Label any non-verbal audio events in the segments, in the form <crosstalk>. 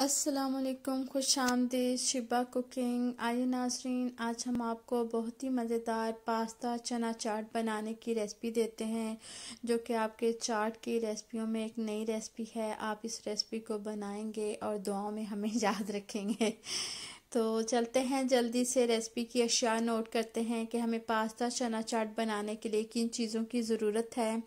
असलकम खुश आमदी Shiba cooking आइए नाजरीन आज हम आपको बहुत ही मज़ेदार पास्ता चना चाट बनाने की रेसिपी देते हैं जो कि आपके चाट की रेसिपियों में एक नई रेसिपी है आप इस रेसिपी को बनाएंगे और दुआओं में हमें <laughs> याद रखेंगे तो चलते हैं जल्दी से रेसिपी की अशिया नोट करते हैं कि हमें पास्ता चना चाट बनाने के लिए किन चीज़ों की ज़रूरत है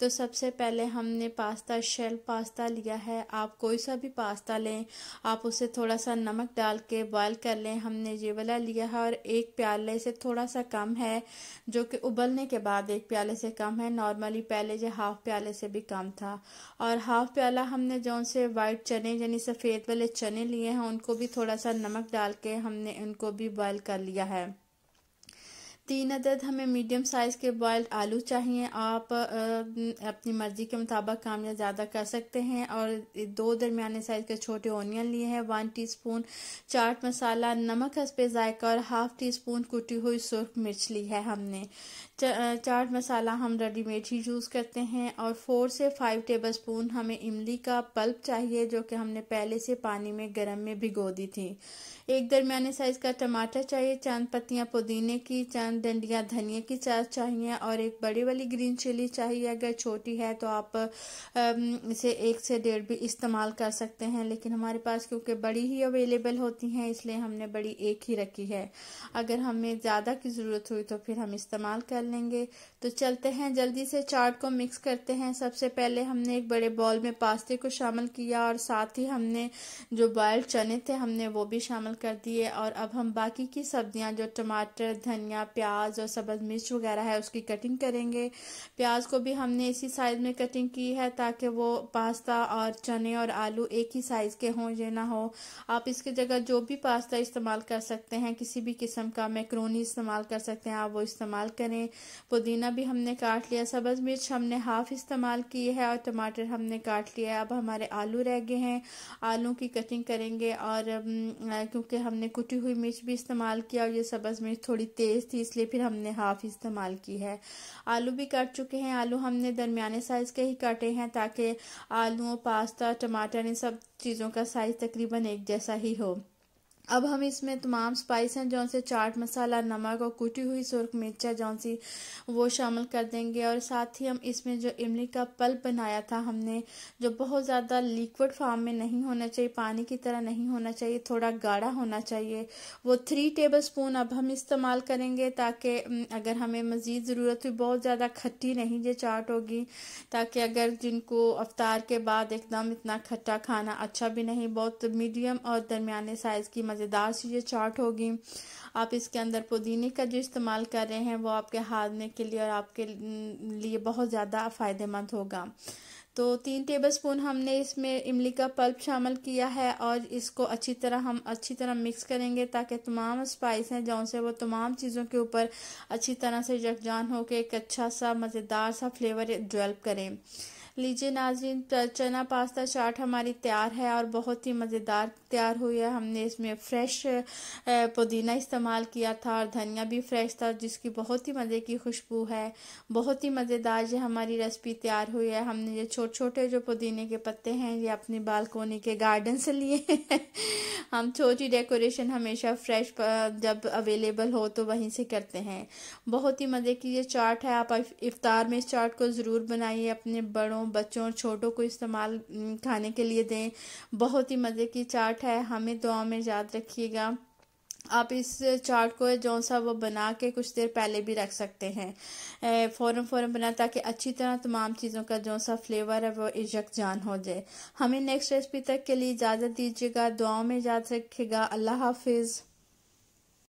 तो सबसे पहले हमने पास्ता शेल पास्ता लिया है आप कोई सा भी पास्ता लें आप उसे थोड़ा सा नमक डाल के बॉयल कर लें हमने ये वाला लिया है और एक प्याले से थोड़ा सा कम है जो कि उबलने के बाद एक प्याले से कम है नॉर्मली पहले जो हाफ प्याले से भी कम था और हाफ प्याला हमने जो से वाइट चने यानी सफ़ेद वाले चने लिए हैं उनको भी थोड़ा सा नमक डाल डाल के हमने उनको भी बॉयल कर लिया है तीन अदद हमें मीडियम साइज़ के बॉयल्ड आलू चाहिए आप अपनी मर्ज़ी के मुताबिक काम या ज़्यादा कर सकते हैं और दो दरमिया साइज़ के छोटे ओनियन लिए हैं वन टीस्पून चाट मसाला नमक हंसपे जायका और हाफ टी स्पून कुटी हुई सुरख मिर्च ली है हमने चाट मसाला हम रेडीमेड ही यूज़ करते हैं और फोर से फाइव टेबल स्पून हमें इमली का पल्प चाहिए जो कि हमने पहले से पानी में गर्म में भिगो दी थी एक दरमिया साइज़ का टमाटर चाहिए चंद पत्तियाँ पुदीने की चंद डंडियाँ धनिया की चार चाहिए और एक बड़ी वाली ग्रीन चिली चाहिए अगर छोटी है तो आप इसे एक से डेढ़ भी इस्तेमाल कर सकते हैं लेकिन हमारे पास क्योंकि बड़ी ही अवेलेबल होती हैं इसलिए हमने बड़ी एक ही रखी है अगर हमें ज़्यादा की ज़रूरत हुई तो फिर हम इस्तेमाल कर लेंगे तो चलते हैं जल्दी से चाट को मिक्स करते हैं सबसे पहले हमने एक बड़े बॉल में पास्ते को शामिल किया और साथ ही हमने जो बॉयल चने थे हमने वो भी शामिल कर दिए और अब हम बाकी की सब्जियां जो टमाटर धनिया प्याज और सब्ज मिर्च वगैरह है उसकी कटिंग करेंगे प्याज को भी हमने इसी साइज़ में कटिंग की है ताकि वो पास्ता और चने और आलू एक ही साइज़ के हों ये ना हो आप इसकी जगह जो भी पास्ता इस्तेमाल कर सकते हैं किसी भी किस्म का मैक्रोनी इस्तेमाल कर सकते हैं आप वो इस्तेमाल करें पुदीना भी हमने काट लिया सब्ज़ मिर्च हमने हाफ इस्तेमाल की है और टमाटर हमने काट लिया है अब हमारे आलू रह गए हैं आलू की कटिंग करेंगे और क्योंकि हमने कुटी हुई मिर्च भी इस्तेमाल किया और ये सब्ज़ मिर्च थोड़ी तेज़ थी इसलिए फिर हमने हाफ इस्तेमाल की है आलू भी काट चुके हैं आलू हमने दरमियाने साइज़ के ही काटे हैं ताकि आलू पास्ता टमाटर इन सब चीज़ों का साइज़ तकरीबन एक जैसा ही हो अब हम इसमें तमाम स्पाइस हैं जौन से चाट मसाला नमक और कुटी हुई सुरख मिर्चा जौन सी वो शामिल कर देंगे और साथ ही हम इसमें जो इमली का पल्प बनाया था हमने जो बहुत ज़्यादा लिक्विड फार्म में नहीं होना चाहिए पानी की तरह नहीं होना चाहिए थोड़ा गाढ़ा होना चाहिए वो थ्री टेबल स्पून अब हम इस्तेमाल करेंगे ताकि अगर हमें मज़ीद ज़रूरत हुई बहुत ज़्यादा खट्टी नहीं ये चाट होगी ताकि अगर जिनको अवतार के बाद एकदम इतना खट्टा खाना अच्छा भी नहीं बहुत मीडियम और दरमिया साइज़ की मज़ेदार सी ये चाट होगी आप इसके अंदर पुदीने का जो इस्तेमाल कर रहे हैं वो आपके हारने के लिए और आपके लिए बहुत ज़्यादा फ़ायदेमंद होगा तो तीन टेबलस्पून हमने इसमें इमली का पल्प शामिल किया है और इसको अच्छी तरह हम अच्छी तरह मिक्स करेंगे ताकि तमाम स्पाइस हैं जो से वो तमाम चीज़ों के ऊपर अच्छी तरह से यकजान होकर एक अच्छा सा मज़ेदार सा फ्लेवर डेवलप करें लीजिए नाजिन चना पास्ता चाट हमारी तैयार है और बहुत ही मज़ेदार तैयार हुई है हमने इसमें फ्रेश पुदीना इस्तेमाल किया था और धनिया भी फ्रेश था जिसकी बहुत ही मज़े की खुशबू है बहुत ही मज़ेदार ये हमारी रेसिपी तैयार हुई है हमने ये छोटे छोटे जो पुदीने के पत्ते हैं ये अपनी बालकोनी के गार्डन से लिए हम छोटी डेकोरेशन हमेशा फ्रेश जब अवेलेबल हो तो वहीं से करते हैं बहुत ही मज़े की ये चाट है आप इफ्तार में इस चाट को ज़रूर बनाइए अपने बड़ों बच्चों और छोटों को इस्तेमाल खाने के लिए दें बहुत ही मज़े की चाट चार्ट है हमें दुआ में याद रखिएगा आप इस चार्ट को जो सा वो बना के कुछ देर पहले भी रख सकते हैं फ़ौरन फ़ौरन बना ताकि अच्छी तरह तमाम चीज़ों का जो सा फ्लेवर है वो इजक जान हो जाए हमें नेक्स्ट रेसिपी तक के लिए इजाज़त दीजिएगा दुआओं में याद रखिएगा अल्लाह हाफिज़